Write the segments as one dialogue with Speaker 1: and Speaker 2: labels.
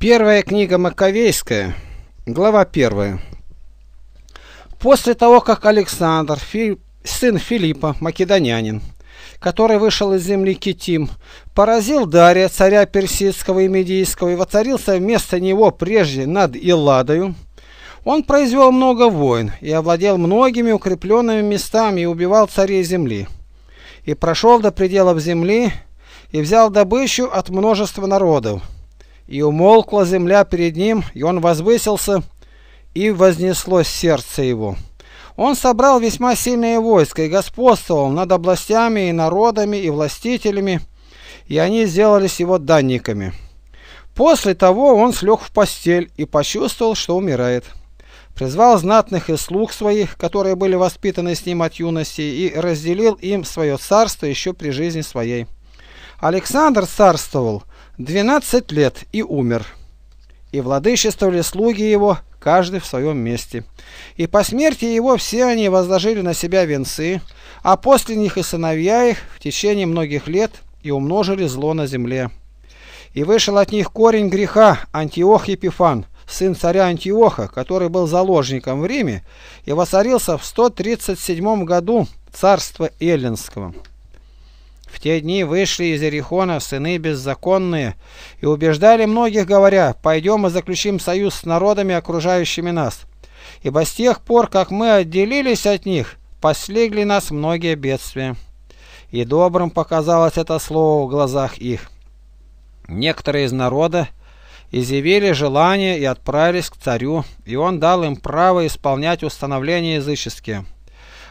Speaker 1: Первая книга Маковейская, глава 1. После того, как Александр, Фи... сын Филиппа, македонянин, который вышел из земли Китим, поразил Дария, царя персидского и медийского, и воцарился вместо него прежде над Илладою, он произвел много войн и овладел многими укрепленными местами и убивал царей земли, и прошел до пределов земли и взял добычу от множества народов и умолкла земля перед ним, и он возвысился, и вознеслось сердце его. Он собрал весьма сильное войско и господствовал над областями и народами и властителями, и они сделались его данниками. После того он слег в постель и почувствовал, что умирает. Призвал знатных и слуг своих, которые были воспитаны с ним от юности, и разделил им свое царство еще при жизни своей. Александр царствовал 12 лет и умер. И владычествовали слуги его, каждый в своем месте. И по смерти его все они возложили на себя венцы, а после них и сыновья их в течение многих лет и умножили зло на земле. И вышел от них корень греха Антиох Епифан, сын царя Антиоха, который был заложником в Риме и воцарился в 137 году царства Эллинского. В те дни вышли из Иерихона сыны беззаконные и убеждали многих, говоря, «Пойдем и заключим союз с народами, окружающими нас». Ибо с тех пор, как мы отделились от них, послегли нас многие бедствия. И добрым показалось это слово в глазах их. Некоторые из народа изъявили желание и отправились к царю, и он дал им право исполнять установления языческие.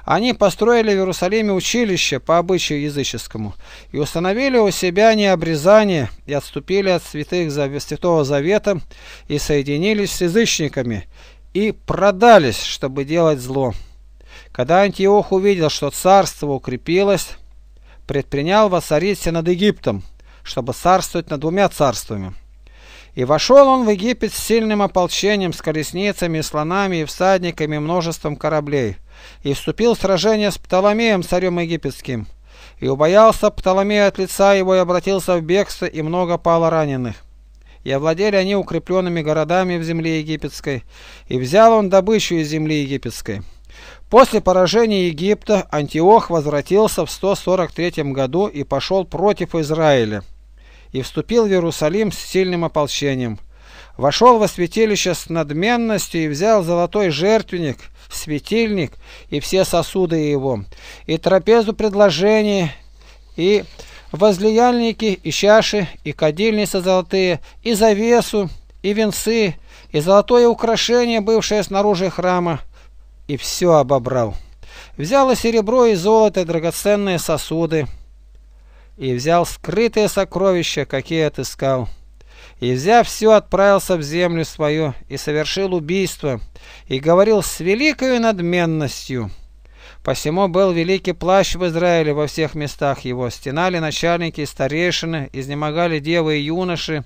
Speaker 1: Они построили в Иерусалиме училище по обычаю языческому и установили у себя необрезание и отступили от святых Святого Завета и соединились с язычниками и продались, чтобы делать зло. Когда Антиох увидел, что царство укрепилось, предпринял воцариться над Египтом, чтобы царствовать над двумя царствами. И вошел он в Египет с сильным ополчением, с колесницами, слонами и всадниками, множеством кораблей – и вступил в сражение с Птоломеем, царем египетским. И убоялся Птоломея от лица его и обратился в бегство, и много пало раненых. И овладели они укрепленными городами в земле египетской, и взял он добычу из земли египетской. После поражения Египта Антиох возвратился в 143 году и пошел против Израиля, и вступил в Иерусалим с сильным ополчением вошел во святилище с надменностью и взял золотой жертвенник, светильник и все сосуды его, и трапезу предложений, и возлияльники, и чаши, и кадильницы золотые, и завесу, и венцы, и золотое украшение, бывшее снаружи храма, и все обобрал. Взял и серебро, и золото, и драгоценные сосуды, и взял скрытые сокровища, какие отыскал и, взяв все, отправился в землю свою и совершил убийство, и говорил с великою надменностью. Посему был великий плащ в Израиле во всех местах его, стенали начальники и старейшины, изнемогали девы и юноши,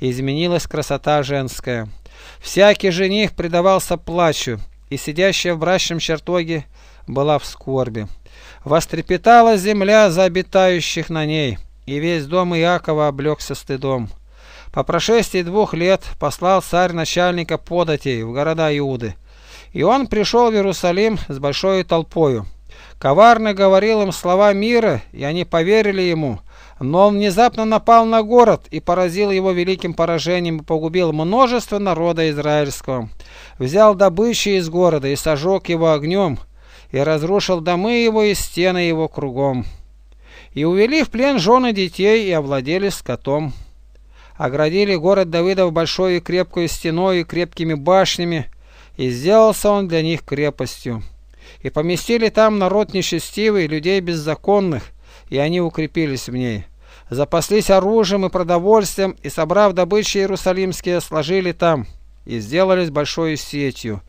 Speaker 1: и изменилась красота женская. Всякий жених предавался плачу, и сидящая в брачном чертоге была в скорби. Вострепетала земля за обитающих на ней, и весь дом Иакова облегся стыдом. По прошествии двух лет послал царь начальника податей в города Иуды. И он пришел в Иерусалим с большой толпою. Коварно говорил им слова мира, и они поверили ему. Но он внезапно напал на город и поразил его великим поражением и погубил множество народа израильского. Взял добычи из города и сожег его огнем, и разрушил домы его и стены его кругом. И увели в плен жены детей и овладели скотом оградили город Давыдов большой и крепкой стеной и крепкими башнями, и сделался он для них крепостью. И поместили там народ нечестивый, людей беззаконных, и они укрепились в ней. Запаслись оружием и продовольствием, и, собрав добычи иерусалимские, сложили там, и сделались большой сетью.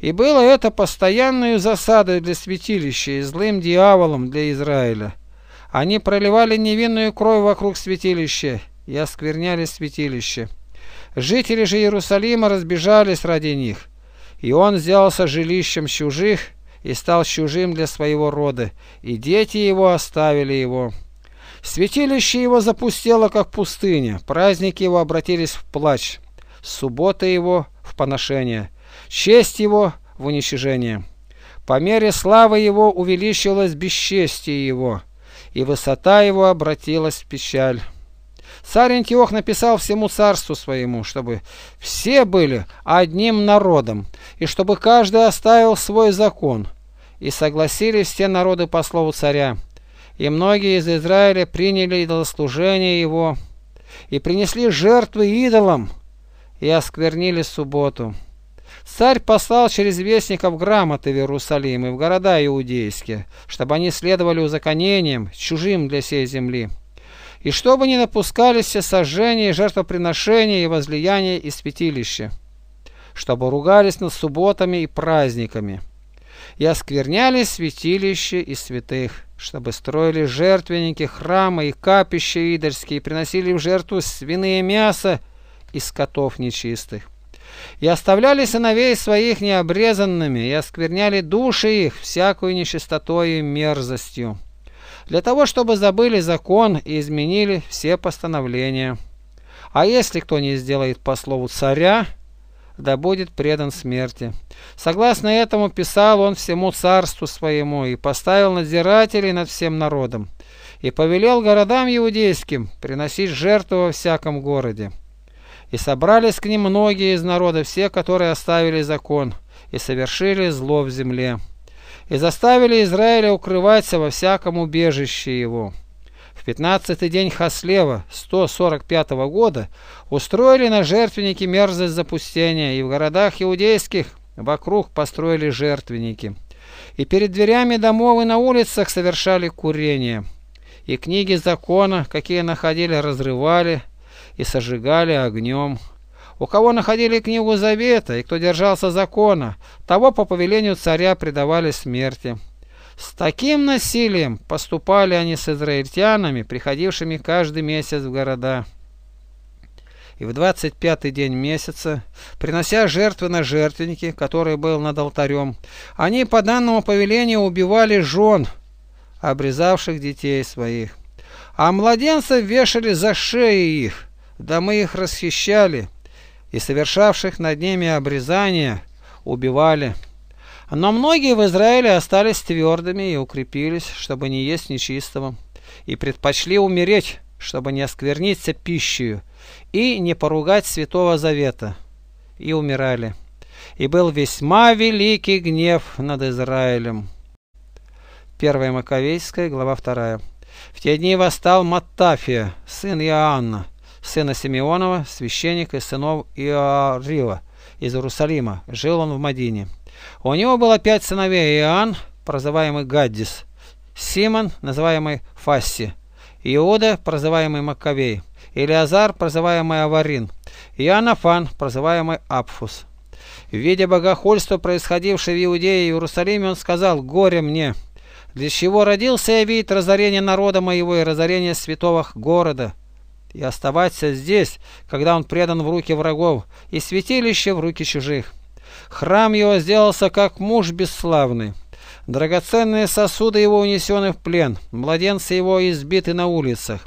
Speaker 1: И было это постоянной засадой для святилища и злым дьяволом для Израиля. Они проливали невинную кровь вокруг святилища, и оскверняли святилище. Жители же Иерусалима разбежались ради них, и он взялся жилищем чужих и стал чужим для своего рода, и дети его оставили его. Святилище его запустело, как пустыня, праздники его обратились в плач, суббота его в поношение, честь его в уничижение. По мере славы его увеличилось бесчестие его, и высота его обратилась в печаль. Царь Антиох написал всему царству своему, чтобы все были одним народом, и чтобы каждый оставил свой закон. И согласились все народы по слову царя. И многие из Израиля приняли идолослужение его, и принесли жертвы идолам, и осквернили субботу. Царь послал через вестников грамоты в Иерусалим и в города иудейские, чтобы они следовали узаконениям, чужим для всей земли и чтобы не напускались все сожжения, и жертвоприношения и возлияния из святилища, чтобы ругались над субботами и праздниками, и оскверняли святилище и святых, чтобы строили жертвенники, храмы и капища идольские, и приносили в жертву свиные мясо и скотов нечистых. И оставляли сыновей своих необрезанными, и оскверняли души их всякую нечистотой и мерзостью для того, чтобы забыли закон и изменили все постановления. А если кто не сделает по слову царя, да будет предан смерти. Согласно этому писал он всему царству своему и поставил надзирателей над всем народом и повелел городам иудейским приносить жертву во всяком городе. И собрались к ним многие из народа, все, которые оставили закон, и совершили зло в земле и заставили Израиля укрываться во всяком убежище его. В пятнадцатый день Хаслева 145 -го года устроили на жертвеннике мерзость запустения, и в городах иудейских вокруг построили жертвенники. И перед дверями домов и на улицах совершали курение. И книги закона, какие находили, разрывали и сожигали огнем. У кого находили книгу Завета и кто держался закона, того по повелению царя предавали смерти. С таким насилием поступали они с израильтянами, приходившими каждый месяц в города. И в двадцать пятый день месяца, принося жертвы на жертвенники, который был над алтарем, они по данному повелению убивали жен, обрезавших детей своих. А младенцев вешали за шеи их, да мы их расхищали, и совершавших над ними обрезание убивали. Но многие в Израиле остались твердыми и укрепились, чтобы не есть нечистого, и предпочли умереть, чтобы не оскверниться пищей и не поругать Святого Завета, и умирали. И был весьма великий гнев над Израилем. 1 Маковейская, глава 2. В те дни восстал Маттафия, сын Иоанна, сына Симеонова, священник и сынов Иорила из Иерусалима. Жил он в Мадине. У него было пять сыновей Иоанн, прозываемый Гаддис, Симон, называемый Фасси, Иуда, прозываемый Маковей, Илиазар, прозываемый Аварин, и Анафан, прозываемый Апфус. Видя богохульство, происходившее в Иудее и Иерусалиме, он сказал «Горе мне!» Для чего родился я видеть разорение народа моего и разорение святого города? и оставаться здесь, когда он предан в руки врагов, и святилище в руки чужих. Храм его сделался как муж бесславный. Драгоценные сосуды его унесены в плен, младенцы его избиты на улицах,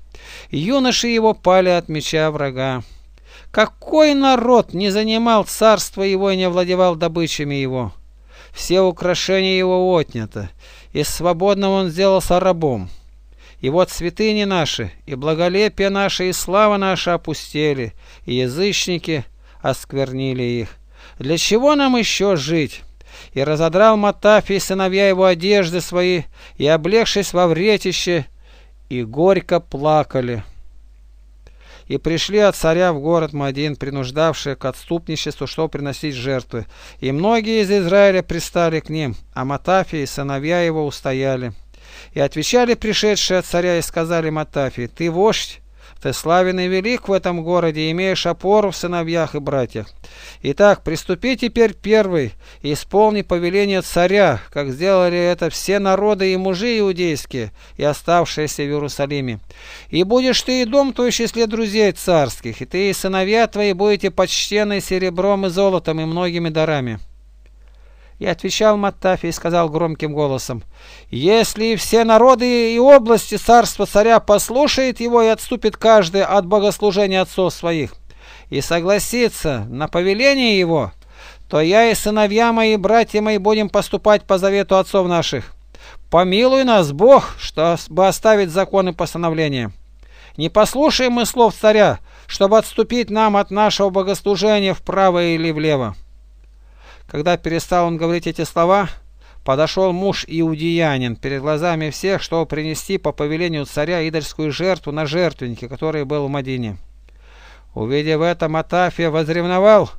Speaker 1: юноши его пали от меча врага. Какой народ не занимал царство его и не владевал добычами его? Все украшения его отнято, и свободным он сделался рабом. И вот святыни наши, и благолепие наше, и слава наша опустели, и язычники осквернили их. Для чего нам еще жить? И разодрал Матафий сыновья его одежды свои, и, облегшись во вретище, и горько плакали. И пришли от царя в город Мадин, принуждавшие к отступничеству, что приносить жертвы. И многие из Израиля пристали к ним, а Матафий и сыновья его устояли. И отвечали пришедшие от царя и сказали Матафи, «Ты вождь, ты славен и велик в этом городе, имеешь опору в сыновьях и братьях. Итак, приступи теперь первый и исполни повеление царя, как сделали это все народы и мужи иудейские, и оставшиеся в Иерусалиме. И будешь ты и дом твой в числе друзей царских, и ты и сыновья твои будете почтены серебром и золотом и многими дарами». И отвечал Маттафи и сказал громким голосом, «Если все народы и области царства царя послушает его и отступит каждый от богослужения отцов своих, и согласится на повеление его, то я и сыновья мои, и братья мои будем поступать по завету отцов наших. Помилуй нас, Бог, чтобы оставить законы постановления. Не послушаем мы слов царя, чтобы отступить нам от нашего богослужения вправо или влево. Когда перестал он говорить эти слова, подошел муж иудеянин перед глазами всех, чтобы принести по повелению царя идольскую жертву на жертвеннике, который был в Мадине. Увидев это, Матафия возревновал,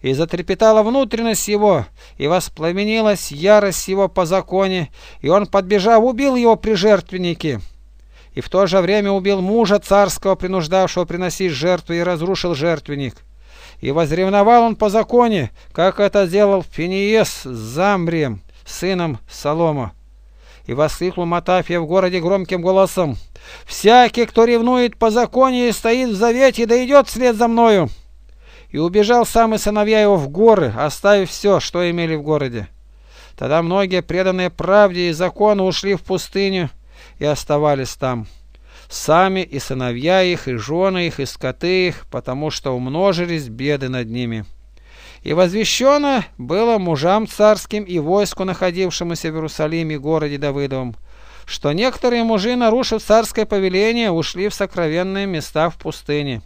Speaker 1: и затрепетала внутренность его, и воспламенилась ярость его по законе, и он, подбежав, убил его при жертвеннике. И в то же время убил мужа царского, принуждавшего приносить жертву, и разрушил жертвенник и возревновал он по законе, как это делал Финиес с Замрием, сыном Солома. И воскликнул Матафия в городе громким голосом, «Всякий, кто ревнует по законе и стоит в завете, да идет вслед за мною!» И убежал сам и сыновья его в горы, оставив все, что имели в городе. Тогда многие, преданные правде и закону, ушли в пустыню и оставались там сами и сыновья их, и жены их, и скоты их, потому что умножились беды над ними. И возвещено было мужам царским и войску, находившемуся в Иерусалиме, городе Давыдовом, что некоторые мужи, нарушив царское повеление, ушли в сокровенные места в пустыне.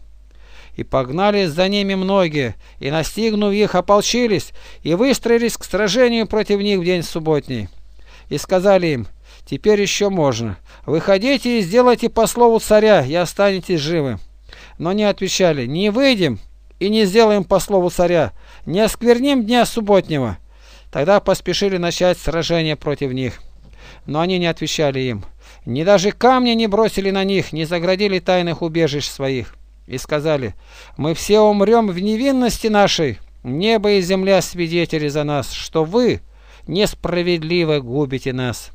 Speaker 1: И погнались за ними многие, и, настигнув их, ополчились, и выстроились к сражению против них в день субботний. И сказали им, Теперь еще можно. Выходите и сделайте по слову царя, и останетесь живы. Но не отвечали, не выйдем и не сделаем по слову царя, не оскверним дня субботнего. Тогда поспешили начать сражение против них. Но они не отвечали им. Ни даже камни не бросили на них, не заградили тайных убежищ своих. И сказали, мы все умрем в невинности нашей. Небо и земля свидетели за нас, что вы несправедливо губите нас.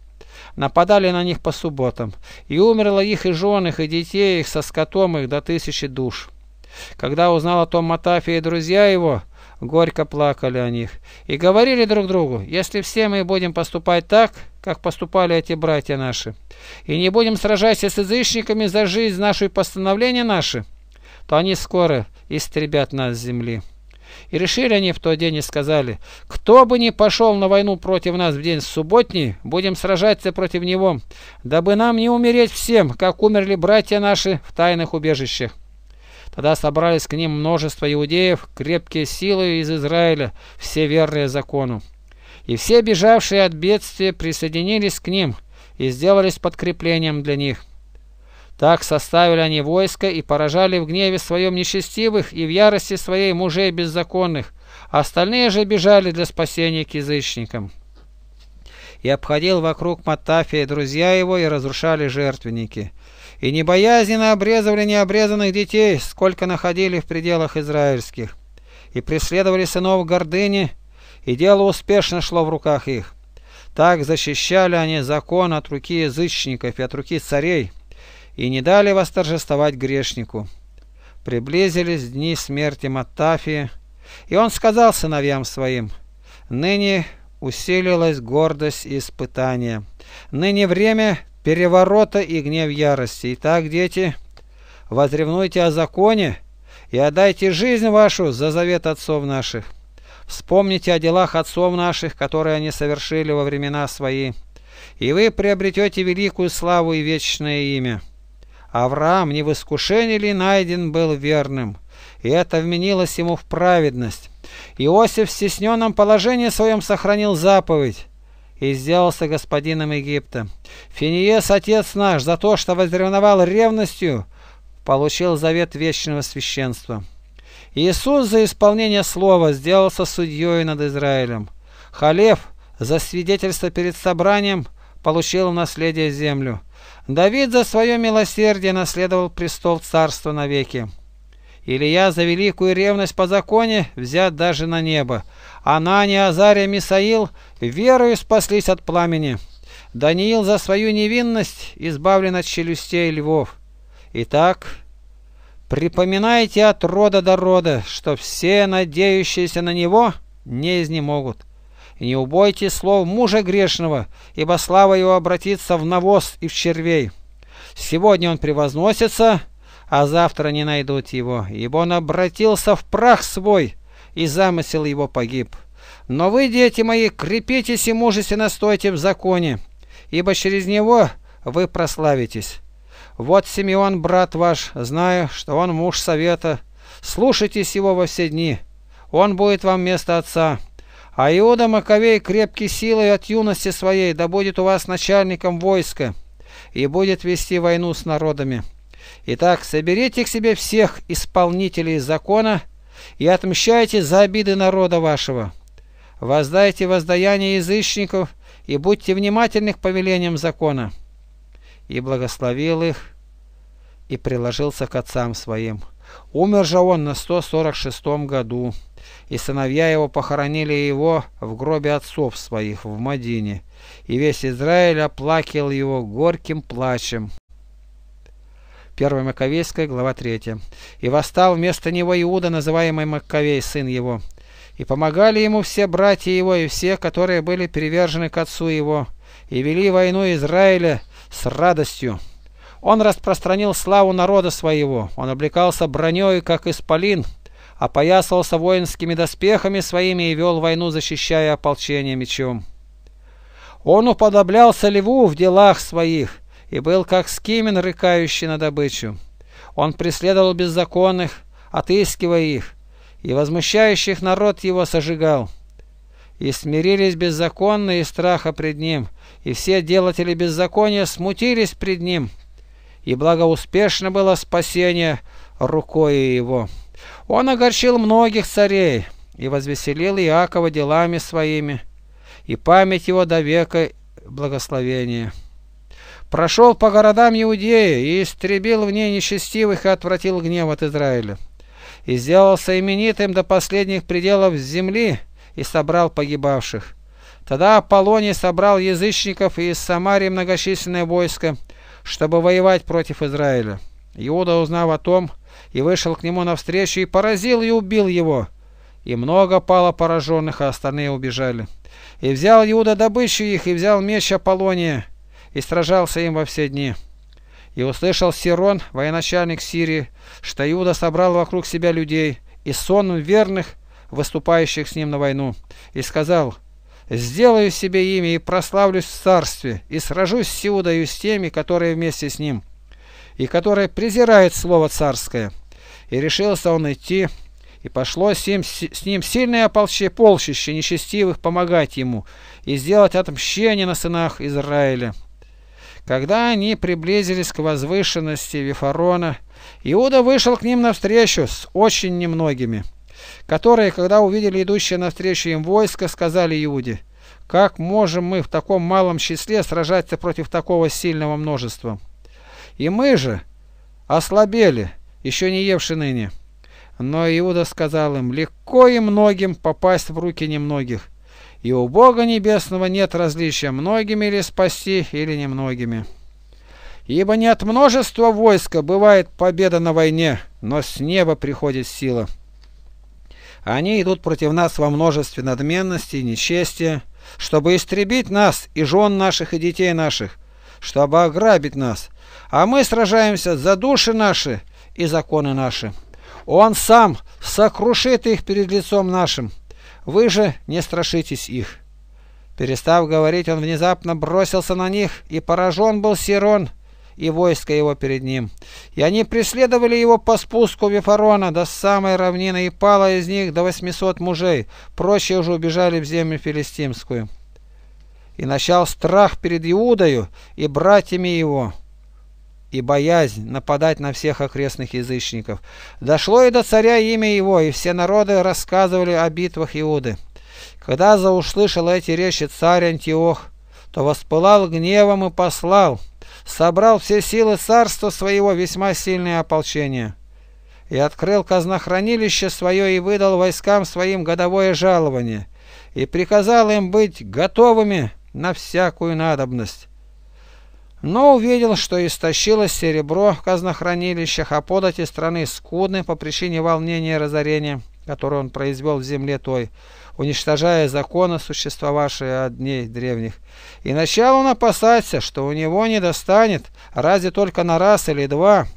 Speaker 1: Нападали на них по субботам. И умерло их и жен и детей их, со скотом их до тысячи душ. Когда узнал о том Матафия и друзья его, горько плакали о них. И говорили друг другу, если все мы будем поступать так, как поступали эти братья наши, и не будем сражаться с язычниками за жизнь нашу и постановления наши, то они скоро истребят нас с земли. И решили они в тот день и сказали, кто бы ни пошел на войну против нас в день субботний, будем сражаться против него, дабы нам не умереть всем, как умерли братья наши в тайных убежищах. Тогда собрались к ним множество иудеев, крепкие силы из Израиля, все верные закону. И все бежавшие от бедствия присоединились к ним и сделались подкреплением для них. Так составили они войско и поражали в гневе своем нечестивых и в ярости своей мужей беззаконных. Остальные же бежали для спасения к язычникам. И обходил вокруг Матафия друзья его и разрушали жертвенники. И небоязненно обрезывали необрезанных детей, сколько находили в пределах израильских. И преследовали сынов гордыни, и дело успешно шло в руках их. Так защищали они закон от руки язычников и от руки царей и не дали восторжествовать грешнику. Приблизились дни смерти Маттафии, и он сказал сыновьям своим, «Ныне усилилась гордость и испытание, ныне время переворота и гнев ярости. Итак, дети, возревнуйте о законе и отдайте жизнь вашу за завет отцов наших. Вспомните о делах отцов наших, которые они совершили во времена свои, и вы приобретете великую славу и вечное имя». Авраам не в искушении ли найден был верным, и это вменилось ему в праведность. Иосиф в стесненном положении своем сохранил заповедь и сделался господином Египта. Финиес, отец наш, за то, что возревновал ревностью, получил завет вечного священства. Иисус за исполнение слова сделался судьей над Израилем. Халев за свидетельство перед собранием получил наследие землю. Давид за свое милосердие наследовал престол царства навеки. Илия за великую ревность по законе взят даже на небо. Анания, Азария, Мисаил верою спаслись от пламени. Даниил за свою невинность избавлен от челюстей львов. Итак, припоминайте от рода до рода, что все надеющиеся на него не изнемогут. И не убойте слов мужа грешного, ибо слава его обратится в навоз и в червей. Сегодня он превозносится, а завтра не найдут его, ибо он обратился в прах свой, и замысел его погиб. Но вы, дети мои, крепитесь и мужественно стойте в законе, ибо через него вы прославитесь. Вот Симеон, брат ваш, знаю, что он муж совета. Слушайтесь его во все дни. Он будет вам место отца. А Иуда Маковей крепкий силой от юности своей, да будет у вас начальником войска, и будет вести войну с народами. Итак, соберите к себе всех исполнителей закона и отмщайте за обиды народа вашего. Воздайте воздаяние язычников и будьте внимательны к повелениям закона. И благословил их, и приложился к отцам своим. Умер же он на 146 году, и сыновья его похоронили его в гробе отцов своих в Мадине, и весь Израиль оплакивал его горьким плачем. 1 Маковейская, глава 3. «И восстал вместо него Иуда, называемый Маковей, сын его. И помогали ему все братья его и все, которые были привержены к отцу его, и вели войну Израиля с радостью». Он распространил славу народа своего, он облекался броней, как исполин, опоясался воинскими доспехами своими и вел войну, защищая ополчение мечом. Он уподоблялся льву в делах своих и был как скимин, рыкающий на добычу. Он преследовал беззаконных, отыскивая их, и возмущающих народ его сожигал. И смирились беззаконные страха пред ним, и все делатели беззакония смутились пред ним, и благоуспешно было спасение рукой его. Он огорчил многих царей и возвеселил Иакова делами своими, и память его до века благословения. Прошел по городам Иудеи и истребил в ней нечестивых и отвратил гнев от Израиля. И сделался именитым до последних пределов земли и собрал погибавших. Тогда Аполлоний собрал язычников и из Самарии многочисленное войско – чтобы воевать против Израиля. Иуда узнав о том, и вышел к нему навстречу, и поразил и убил его. И много пало пораженных, а остальные убежали. И взял Иуда добычу их, и взял меч Аполлония, и сражался им во все дни. И услышал Сирон, военачальник Сирии, что Иуда собрал вокруг себя людей, и сон верных, выступающих с ним на войну, и сказал, сделаю себе имя и прославлюсь в царстве, и сражусь с Иудою с теми, которые вместе с ним, и которые презирают слово царское. И решился он идти, и пошло с ним, с ним сильное ополче, полчище нечестивых помогать ему, и сделать отмщение на сынах Израиля. Когда они приблизились к возвышенности Вифарона, Иуда вышел к ним навстречу с очень немногими которые, когда увидели идущее навстречу им войско, сказали Иуде, «Как можем мы в таком малом числе сражаться против такого сильного множества? И мы же ослабели, еще не евши ныне». Но Иуда сказал им, «Легко и многим попасть в руки немногих, и у Бога Небесного нет различия, многими ли спасти или немногими». Ибо не от множества войска бывает победа на войне, но с неба приходит сила. Они идут против нас во множестве надменности и нечестия, чтобы истребить нас и жен наших и детей наших, чтобы ограбить нас. А мы сражаемся за души наши и законы наши. Он сам сокрушит их перед лицом нашим. Вы же не страшитесь их. Перестав говорить, он внезапно бросился на них, и поражен был Сирон, и войско его перед ним. И они преследовали его по спуску Вифарона до самой равнины, и пало из них до 800 мужей. Прочие уже убежали в землю филистимскую. И начал страх перед Иудою и братьями его, и боязнь нападать на всех окрестных язычников. Дошло и до царя имя его, и все народы рассказывали о битвах Иуды. Когда зауслышал эти речи царь Антиох, то воспылал гневом и послал – собрал все силы царства своего весьма сильное ополчение и открыл казнохранилище свое и выдал войскам своим годовое жалование и приказал им быть готовыми на всякую надобность. Но увидел, что истощилось серебро в казнохранилищах, а подати страны скудны по причине волнения и разорения, которое он произвел в земле той, уничтожая законы, существовавшие от дней древних. И начал он опасаться, что у него не достанет, разве только на раз или два,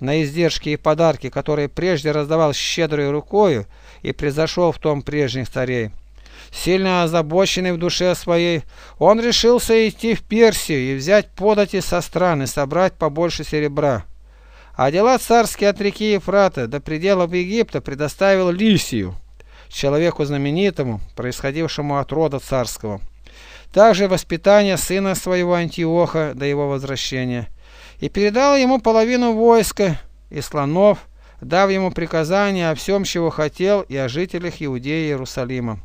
Speaker 1: на издержки и подарки, которые прежде раздавал щедрой рукою и превзошел в том прежних царей. Сильно озабоченный в душе своей, он решился идти в Персию и взять подати со страны, собрать побольше серебра. А дела царские от реки Ефрата до пределов Египта предоставил Лисию человеку знаменитому, происходившему от рода царского. Также воспитание сына своего Антиоха до его возвращения. И передал ему половину войска и слонов, дав ему приказание о всем, чего хотел, и о жителях Иудеи и Иерусалима,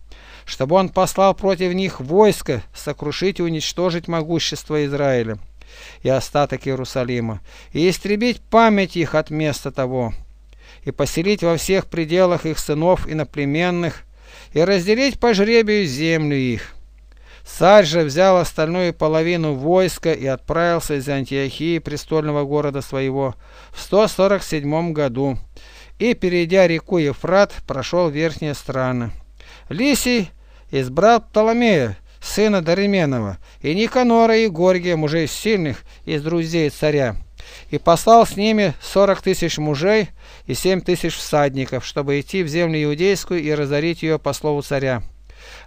Speaker 1: чтобы он послал против них войско сокрушить и уничтожить могущество Израиля и остаток Иерусалима, и истребить память их от места того, и поселить во всех пределах их сынов и иноплеменных, и разделить по жребию землю их. Царь же взял остальную половину войска и отправился из Антиохии, престольного города своего, в 147 году, и, перейдя реку Ефрат, прошел верхние страны. Лисий избрал Птоломея, сына Дарименова, и Никанора и Горгия, мужей сильных, из друзей царя, и послал с ними сорок тысяч мужей и семь тысяч всадников, чтобы идти в землю иудейскую и разорить ее по слову царя.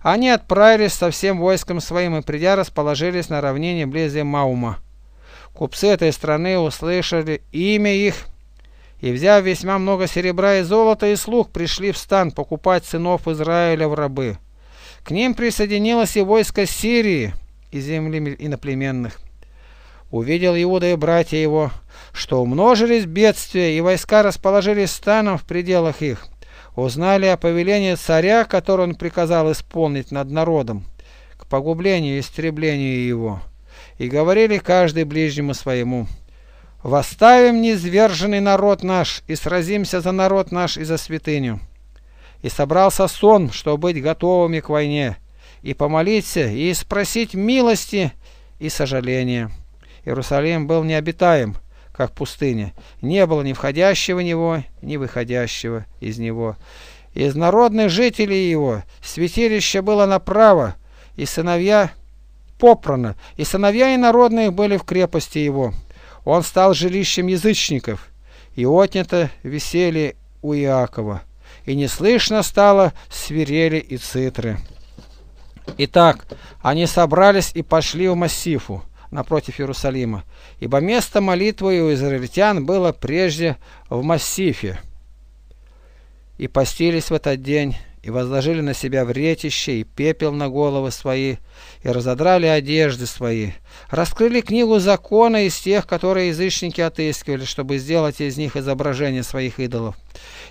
Speaker 1: Они отправились со всем войском своим и придя расположились на равнине близи Маума. Купцы этой страны услышали имя их и, взяв весьма много серебра и золота и слуг, пришли в стан покупать сынов Израиля в рабы. К ним присоединилось и войско Сирии и земли иноплеменных увидел Иуда и братья его, что умножились бедствия, и войска расположились станом в пределах их. Узнали о повелении царя, которое он приказал исполнить над народом, к погублению и истреблению его, и говорили каждый ближнему своему. «Восставим низверженный народ наш, и сразимся за народ наш и за святыню». И собрался сон, чтобы быть готовыми к войне, и помолиться, и спросить милости и сожаления. Иерусалим был необитаем, как пустыня. Не было ни входящего в него, ни выходящего из него. Из народных жителей его святилище было направо, и сыновья попрано, и сыновья и народные были в крепости его. Он стал жилищем язычников, и отнято веселье у Иакова, и неслышно стало свирели и цитры. Итак, они собрались и пошли в массифу напротив Иерусалима, ибо место молитвы у израильтян было прежде в Массифе. И постились в этот день, и возложили на себя вретище, и пепел на головы свои, и разодрали одежды свои, раскрыли книгу закона из тех, которые язычники отыскивали, чтобы сделать из них изображение своих идолов,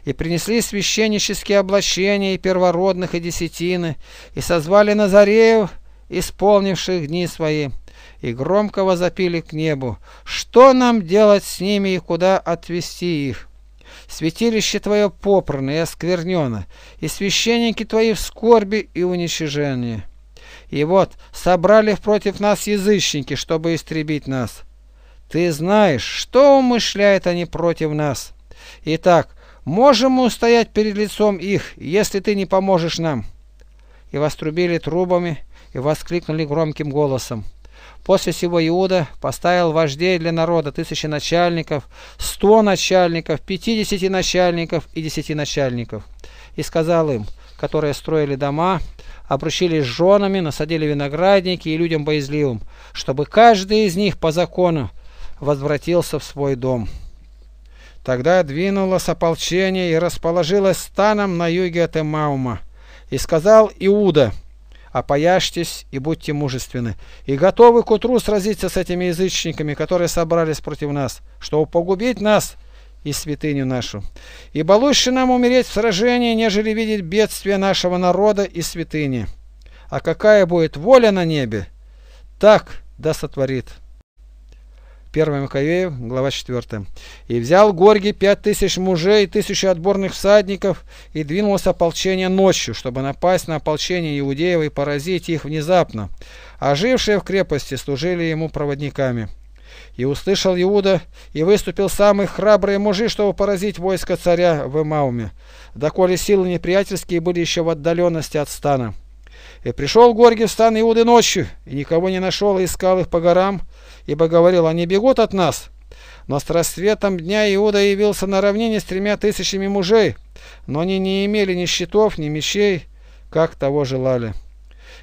Speaker 1: и принесли священнические облачения и первородных, и десятины, и созвали Назареев, исполнивших дни свои, и громко возопили к небу, что нам делать с ними и куда отвести их? Святилище твое попрано и осквернено, и священники твои в скорби и уничижении. И вот собрали против нас язычники, чтобы истребить нас. Ты знаешь, что умышляют они против нас. Итак, можем мы устоять перед лицом их, если ты не поможешь нам?» И вострубили трубами, и воскликнули громким голосом. После сего Иуда поставил вождей для народа, тысячи начальников, сто начальников, пятидесяти начальников и десяти начальников. И сказал им, которые строили дома, обручились с женами, насадили виноградники и людям боязливым, чтобы каждый из них по закону возвратился в свой дом. Тогда двинулось ополчение и расположилось станом на юге от Эмаума. И сказал Иуда – опояжьтесь и будьте мужественны, и готовы к утру сразиться с этими язычниками, которые собрались против нас, чтобы погубить нас и святыню нашу. Ибо лучше нам умереть в сражении, нежели видеть бедствие нашего народа и святыни. А какая будет воля на небе, так да сотворит». 1 Маковеев, глава 4. «И взял Горгий пять тысяч мужей и тысячу отборных всадников, и двинулось ополчение ночью, чтобы напасть на ополчение иудеев и поразить их внезапно. А жившие в крепости служили ему проводниками. И услышал Иуда, и выступил самые храбрые мужи, чтобы поразить войско царя в Эмауме, доколе силы неприятельские были еще в отдаленности от стана». И пришел Горгий в стан Иуды ночью, и никого не нашел, и искал их по горам, ибо говорил, они бегут от нас. Но с рассветом дня Иуда явился на равнине с тремя тысячами мужей, но они не имели ни щитов, ни мечей, как того желали.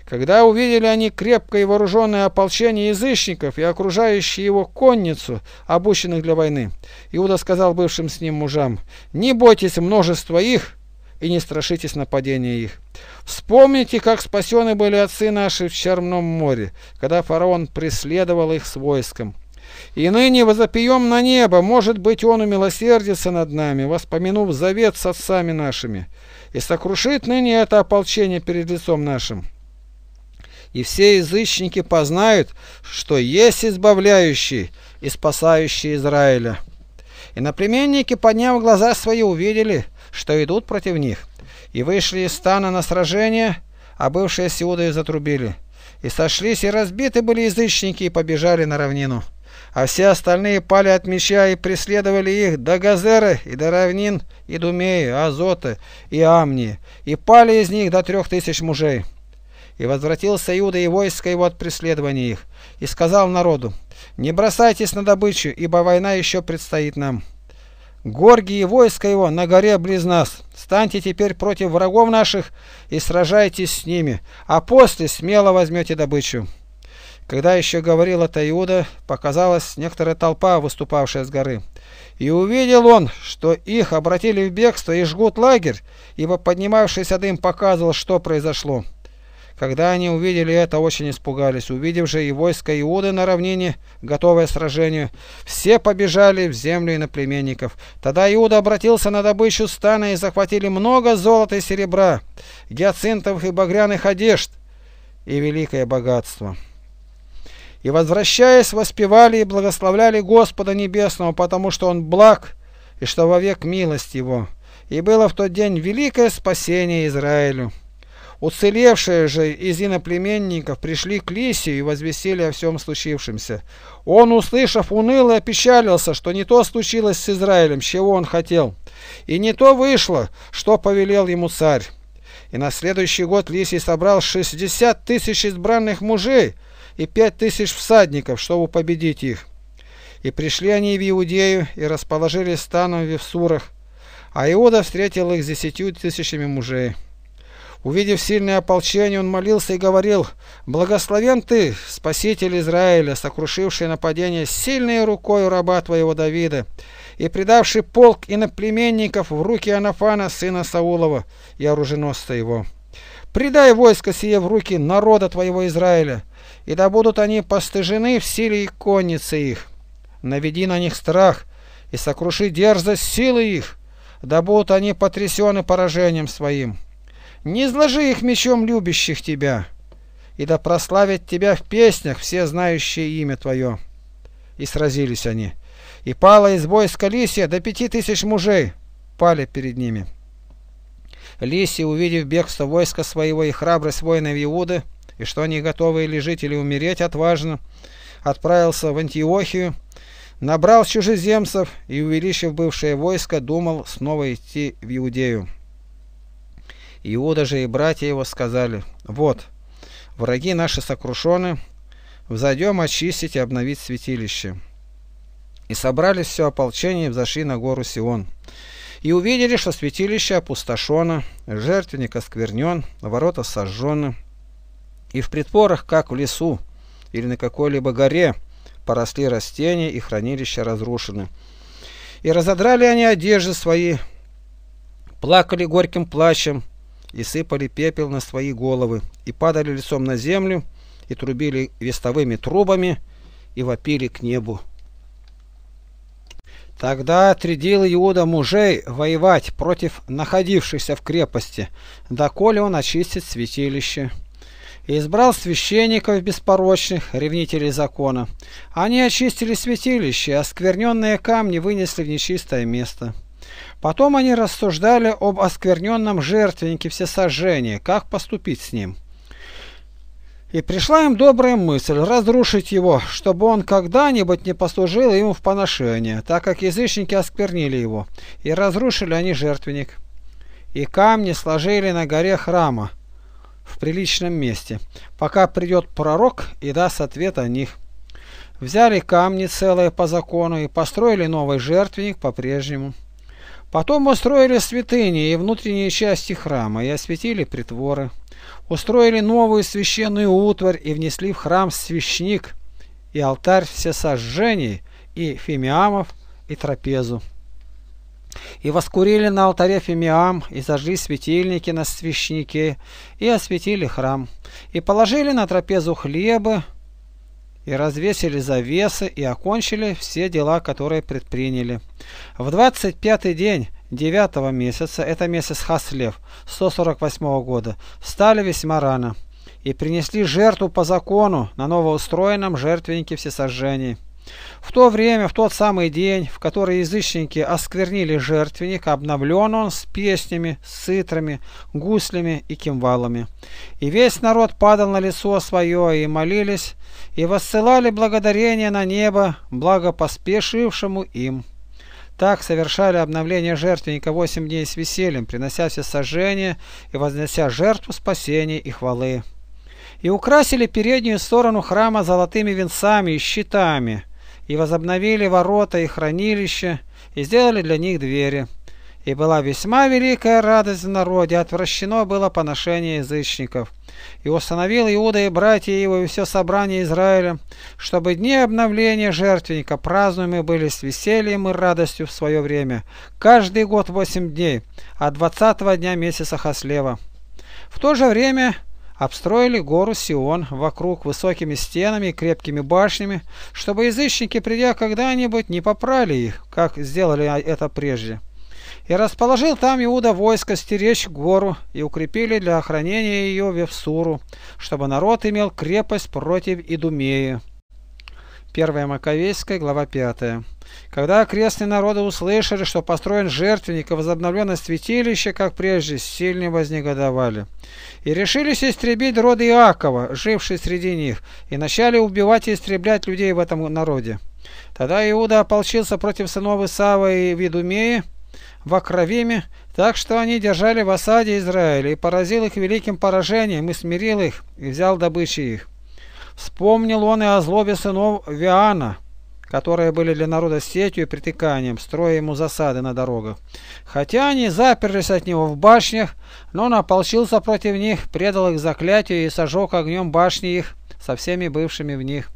Speaker 1: Когда увидели они крепкое и вооруженное ополчение язычников и окружающие его конницу, обученных для войны, Иуда сказал бывшим с ним мужам, «Не бойтесь множества их, и не страшитесь нападения их. Вспомните, как спасены были отцы наши в Черном море, когда фараон преследовал их с войском. И ныне возопьем на небо, может быть, он умилосердится над нами, воспомянув завет с отцами нашими, и сокрушит ныне это ополчение перед лицом нашим. И все язычники познают, что есть избавляющий и спасающий Израиля. И наплеменники, подняв глаза свои, увидели – что идут против них, и вышли из стана на сражение, а бывшие с Иудой затрубили. И сошлись, и разбиты были язычники, и побежали на равнину. А все остальные пали от меча и преследовали их до Газеры, и до равнин, и Думеи, Азоты, и Амни и пали из них до трех тысяч мужей. И возвратился Иуда и войско его от преследования их, и сказал народу, «Не бросайтесь на добычу, ибо война еще предстоит нам». Горгий и войско его на горе близ нас. Станьте теперь против врагов наших и сражайтесь с ними, а после смело возьмете добычу. Когда еще говорил это Иуда, показалась некоторая толпа, выступавшая с горы. И увидел он, что их обратили в бегство и жгут лагерь, ибо поднимавшийся дым показывал, что произошло. Когда они увидели это, очень испугались. Увидев же и войско Иуды на равнине, готовое сражению, все побежали в землю племенников. Тогда Иуда обратился на добычу стана и захватили много золота и серебра, гиацинтов и багряных одежд и великое богатство. И, возвращаясь, воспевали и благословляли Господа Небесного, потому что Он благ и что вовек милость Его. И было в тот день великое спасение Израилю. Уцелевшие же из иноплеменников пришли к Лисию и возвестили о всем случившемся. Он, услышав, уныло опечалился, что не то случилось с Израилем, чего он хотел, и не то вышло, что повелел ему царь. И на следующий год Лисий собрал 60 тысяч избранных мужей и 5 тысяч всадников, чтобы победить их. И пришли они в Иудею и расположились станом в Евсурах, а Иуда встретил их с десятью тысячами мужей. Увидев сильное ополчение, он молился и говорил, «Благословен ты, спаситель Израиля, сокрушивший нападение сильной рукой раба твоего Давида, и предавший полк иноплеменников в руки Анафана, сына Саулова, и оруженосца его. Предай войско сие в руки народа твоего Израиля, и да будут они постыжены в силе и коннице их. Наведи на них страх, и сокруши дерзость силы их, да будут они потрясены поражением своим». Не изложи их мечом любящих тебя, и да прославят тебя в песнях все знающие имя твое. И сразились они. И пала из войска Лисия до пяти тысяч мужей, пали перед ними. Лисий, увидев бегство войска своего и храбрость воинов Иуды, и что они готовы или жить, или умереть отважно, отправился в Антиохию, набрал чужеземцев и, увеличив бывшее войско, думал снова идти в Иудею. Иуда же и братья его сказали, «Вот, враги наши сокрушены, взойдем очистить и обновить святилище». И собрались все ополчение и взошли на гору Сион. И увидели, что святилище опустошено, жертвенник осквернен, ворота сожжены. И в притворах, как в лесу или на какой-либо горе, поросли растения и хранилища разрушены. И разодрали они одежды свои, плакали горьким плачем, и сыпали пепел на свои головы, и падали лицом на землю, и трубили вестовыми трубами, и вопили к небу. Тогда отрядил Иуда мужей воевать против находившихся в крепости, доколе он очистит святилище. И избрал священников беспорочных, ревнителей закона. Они очистили святилище, а скверненные камни вынесли в нечистое место. Потом они рассуждали об оскверненном жертвеннике всесожжения, как поступить с ним. И пришла им добрая мысль разрушить его, чтобы он когда-нибудь не послужил ему в поношение, так как язычники осквернили его, и разрушили они жертвенник. И камни сложили на горе храма в приличном месте, пока придет пророк и даст ответ о них. Взяли камни целые по закону и построили новый жертвенник по-прежнему. Потом устроили святыни и внутренние части храма, и осветили притворы. Устроили новую священную утварь и внесли в храм свящник, и алтарь всесожжений, и фимиамов, и трапезу. И воскурили на алтаре фимиам, и зажгли светильники на свящнике, и осветили храм, и положили на трапезу хлебы и развесили завесы и окончили все дела, которые предприняли. В 25-й день девятого месяца, это месяц Хаслев, 148 -го года, встали весьма рано и принесли жертву по закону на новоустроенном жертвеннике всесожжений. В то время, в тот самый день, в который язычники осквернили жертвенник, обновлен он с песнями, ситрами, гуслями и кимвалами. И весь народ падал на лицо свое, и молились, и воссылали благодарение на небо, благо поспешившему им. Так совершали обновление жертвенника восемь дней с весельем, принося все сожжения и вознося жертву спасения и хвалы. И украсили переднюю сторону храма золотыми венцами и щитами – и возобновили ворота и хранилище, и сделали для них двери. И была весьма великая радость в народе, отвращено было поношение язычников. И установил Иуда и братья его и все собрание Израиля, чтобы дни обновления жертвенника празднуемы были с весельем и радостью в свое время, каждый год восемь дней, от двадцатого дня месяца Хаслева. В то же время обстроили гору Сион вокруг высокими стенами и крепкими башнями, чтобы язычники, придя когда-нибудь, не попрали их, как сделали это прежде. И расположил там Иуда войско стеречь гору и укрепили для охранения ее Вевсуру, чтобы народ имел крепость против Идумеи. 1 Маковейская, глава 5. Когда окрестные народы услышали, что построен жертвенник и возобновлено святилище, как прежде, сильно вознегодовали. И решились истребить род Иакова, живший среди них, и начали убивать и истреблять людей в этом народе. Тогда Иуда ополчился против сынов Исава и Ведумеи в Акровиме, так что они держали в осаде Израиля, и поразил их великим поражением, и смирил их, и взял добычи их. Вспомнил он и о злобе сынов Виана, которые были для народа сетью и притыканием, строя ему засады на дорогах. Хотя они заперлись от него в башнях, но он ополчился против них, предал их заклятию и сожег огнем башни их со всеми бывшими в них.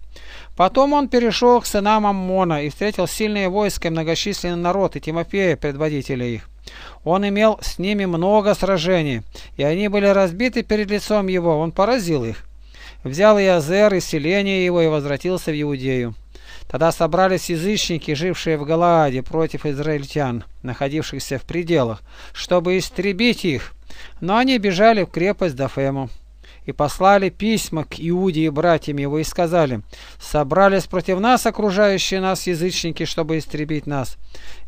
Speaker 1: Потом он перешел к сынам Аммона и встретил сильные войска и многочисленный народ, и Тимофея, предводителя их. Он имел с ними много сражений, и они были разбиты перед лицом его, он поразил их взял Иозер и селение его и возвратился в Иудею. Тогда собрались язычники, жившие в Галааде, против израильтян, находившихся в пределах, чтобы истребить их. Но они бежали в крепость Дафему и послали письма к Иуде и братьям его и сказали, «Собрались против нас окружающие нас язычники, чтобы истребить нас,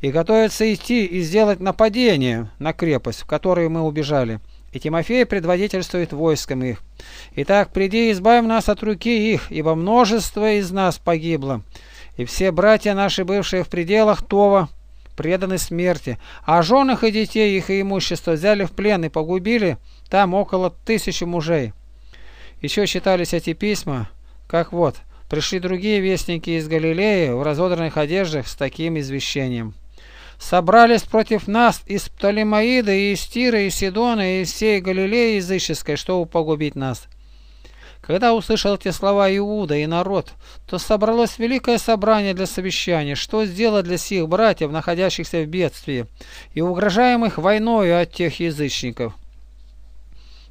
Speaker 1: и готовятся идти и сделать нападение на крепость, в которую мы убежали и Тимофей предводительствует войском их. Итак, приди и избавь нас от руки их, ибо множество из нас погибло, и все братья наши, бывшие в пределах Това, преданы смерти, а жен и детей их и имущество взяли в плен и погубили там около тысячи мужей. Еще считались эти письма, как вот, пришли другие вестники из Галилеи в разодранных одеждах с таким извещением собрались против нас из Птолемаида, и из Тира, и Сидона, и из всей Галилеи языческой, чтобы погубить нас. Когда услышал эти слова Иуда и народ, то собралось великое собрание для совещания, что сделать для сих братьев, находящихся в бедствии, и угрожаемых войною от тех язычников.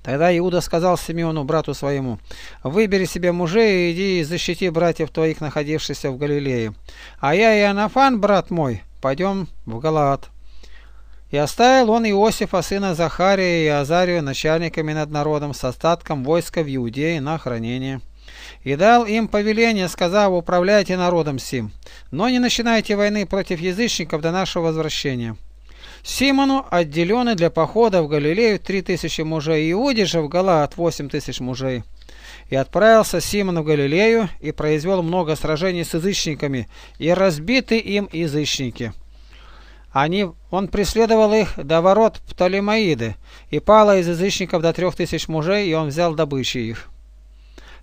Speaker 1: Тогда Иуда сказал Симеону, брату своему, «Выбери себе мужей и иди и защити братьев твоих, находившихся в Галилее. А я и Анафан, брат мой, пойдем в Галаат». И оставил он Иосифа, сына Захария и Азарию, начальниками над народом, с остатком войска в Иудее на хранение. И дал им повеление, сказав, управляйте народом сим, но не начинайте войны против язычников до нашего возвращения. Симону отделены для похода в Галилею три тысячи мужей, Иуде же в Галаат восемь тысяч мужей и отправился Симон в Галилею и произвел много сражений с язычниками, и разбиты им язычники. Они, он преследовал их до ворот Птолемаиды, и пало из язычников до трех тысяч мужей, и он взял добычи их.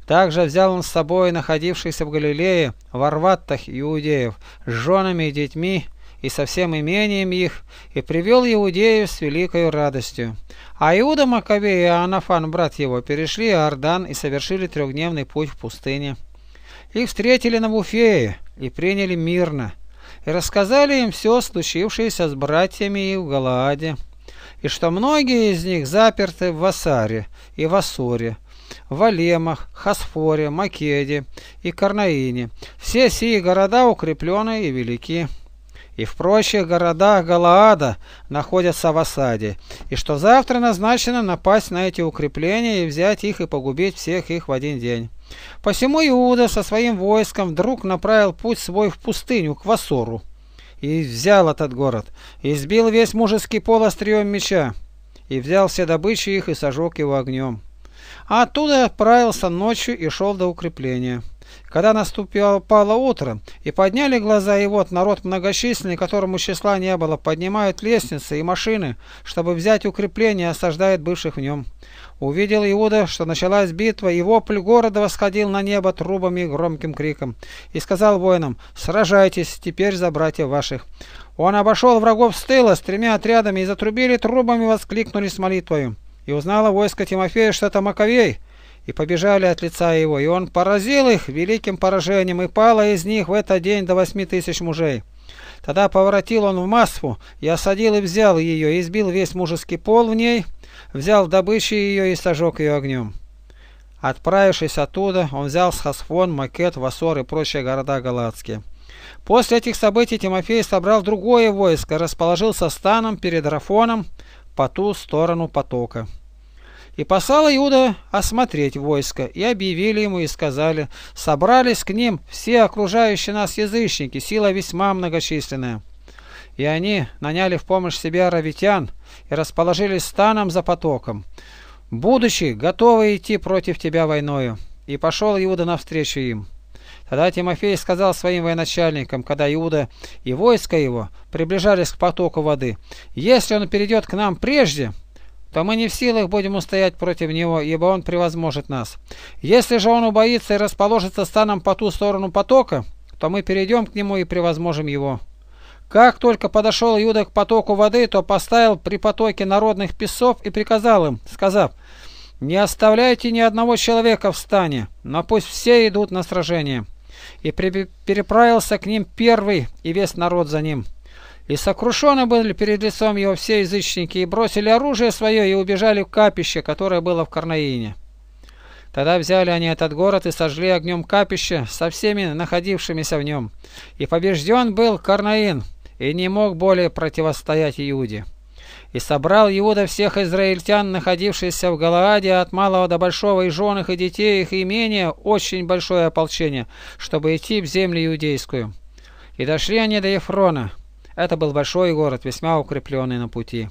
Speaker 1: Также взял он с собой находившихся в Галилее варваттах иудеев с женами и детьми, и со всем имением их, и привел иудеев с великой радостью. А Иуда Маковей и Анафан, брат его, перешли Иордан и совершили трехдневный путь в пустыне. Их встретили на Буфее и приняли мирно, и рассказали им все, случившееся с братьями и в Галааде, и что многие из них заперты в Васаре и в Ассоре, в Алемах, Хасфоре, Македе и Карнаине. Все сии города укрепленные и велики и в прочих городах Галаада находятся в осаде, и что завтра назначено напасть на эти укрепления и взять их и погубить всех их в один день. Посему Иуда со своим войском вдруг направил путь свой в пустыню, к Васору, и взял этот город, и сбил весь мужеский пол острием меча, и взял все добычи их и сожег его огнем. А оттуда отправился ночью и шел до укрепления. Когда наступило утро, и подняли глаза, и вот народ многочисленный, которому числа не было, поднимают лестницы и машины, чтобы взять укрепление, осаждает бывших в нем. Увидел Иуда, что началась битва, и вопль города восходил на небо трубами и громким криком, и сказал воинам, «Сражайтесь теперь за братьев ваших». Он обошел врагов с тыла с тремя отрядами, и затрубили трубами, воскликнули с молитвою. И узнало войско Тимофея, что это Маковей, и побежали от лица его, и он поразил их великим поражением, и пало из них в этот день до восьми тысяч мужей. Тогда поворотил он в Масфу, и осадил и взял ее, и избил весь мужеский пол в ней, взял добычи ее и сожег ее огнем. Отправившись оттуда, он взял Схосфон, Макет, Васор и прочие города Галатские. После этих событий Тимофей собрал другое войско, расположился станом перед Рафоном по ту сторону потока. И послал Иуда осмотреть войско, и объявили ему и сказали, собрались к ним все окружающие нас язычники, сила весьма многочисленная. И они наняли в помощь себе аравитян и расположились станом за потоком, будучи готовы идти против тебя войною. И пошел Иуда навстречу им. Тогда Тимофей сказал своим военачальникам, когда Иуда и войско его приближались к потоку воды, «Если он перейдет к нам прежде, то мы не в силах будем устоять против него, ибо он превозможет нас. Если же он убоится и расположится станом по ту сторону потока, то мы перейдем к нему и превозможим его. Как только подошел Иуда к потоку воды, то поставил при потоке народных песов и приказал им, сказав, «Не оставляйте ни одного человека в стане, но пусть все идут на сражение». И переправился к ним первый, и весь народ за ним. И сокрушены были перед лицом его все язычники, и бросили оружие свое, и убежали в капище, которое было в Карнаине. Тогда взяли они этот город и сожгли огнем капище со всеми находившимися в нем. И побежден был Карнаин, и не мог более противостоять Иуде. И собрал Иуда всех израильтян, находившихся в Галааде, от малого до большого, и жен их, и детей их, и имения, очень большое ополчение, чтобы идти в землю иудейскую. И дошли они до Ефрона. Это был большой город, весьма укрепленный на пути.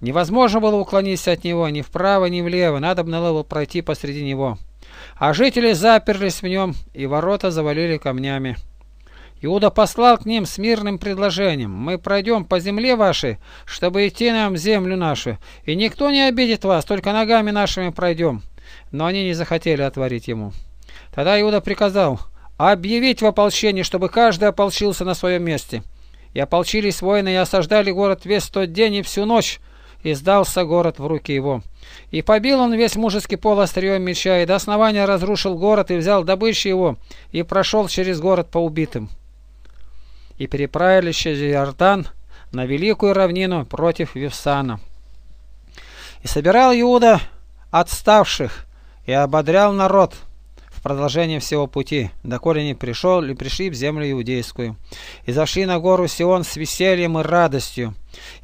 Speaker 1: Невозможно было уклониться от него ни вправо, ни влево, надо было пройти посреди него. А жители заперлись в нем, и ворота завалили камнями. Иуда послал к ним с мирным предложением. «Мы пройдем по земле вашей, чтобы идти нам землю нашу, и никто не обидит вас, только ногами нашими пройдем». Но они не захотели отворить ему. Тогда Иуда приказал «объявить в ополчении, чтобы каждый ополчился на своем месте» и ополчились воины и осаждали город весь тот день и всю ночь, и сдался город в руки его. И побил он весь мужеский пол острием меча, и до основания разрушил город, и взял добычу его, и прошел через город по убитым. И переправились через Иордан на великую равнину против Вивсана. И собирал Иуда отставших, и ободрял народ – продолжение всего пути, доколе не пришел и пришли в землю иудейскую. И зашли на гору Сион с весельем и радостью,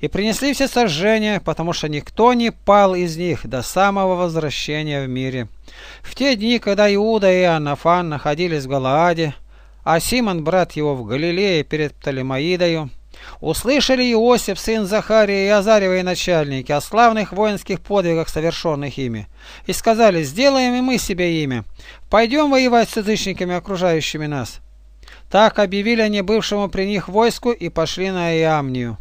Speaker 1: и принесли все сожжения, потому что никто не пал из них до самого возвращения в мире. В те дни, когда Иуда и Анафан находились в Галааде, а Симон, брат его, в Галилее перед Птолемаидою, Услышали Иосиф, сын Захария и Азаревые начальники о славных воинских подвигах, совершенных ими, и сказали, сделаем и мы себе имя, пойдем воевать с язычниками, окружающими нас. Так объявили они бывшему при них войску и пошли на Иамнию.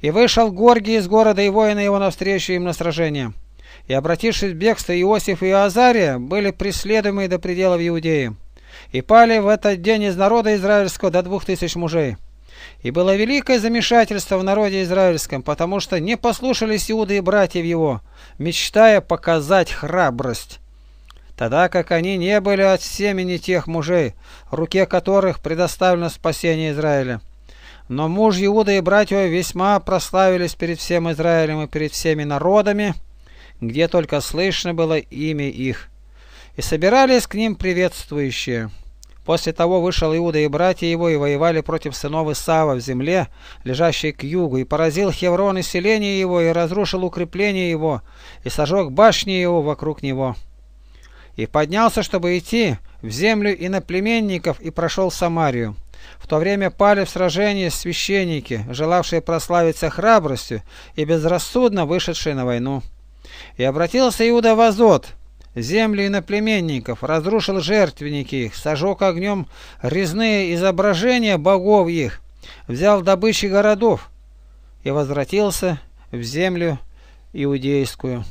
Speaker 1: И вышел Горгий из города, и воины его навстречу им на сражение. И, обратившись в бегство, Иосиф и Азария были преследуемы до пределов в И пали в этот день из народа израильского до двух тысяч мужей. И было великое замешательство в народе израильском, потому что не послушались Иуда и братьев его, мечтая показать храбрость. Тогда как они не были от семени тех мужей, руке которых предоставлено спасение Израиля. Но муж Иуда и братья весьма прославились перед всем Израилем и перед всеми народами, где только слышно было имя их. И собирались к ним приветствующие. После того вышел Иуда и братья его и воевали против сынов Исава в земле, лежащей к югу, и поразил Хеврон и селение его, и разрушил укрепление его, и сожег башни его вокруг него. И поднялся, чтобы идти в землю иноплеменников, и прошел Самарию. В то время пали в сражении священники, желавшие прославиться храбростью и безрассудно вышедшие на войну. И обратился Иуда в Азот, земли иноплеменников, разрушил жертвенники их, сожег огнем резные изображения богов их, взял добычи городов и возвратился в землю иудейскую.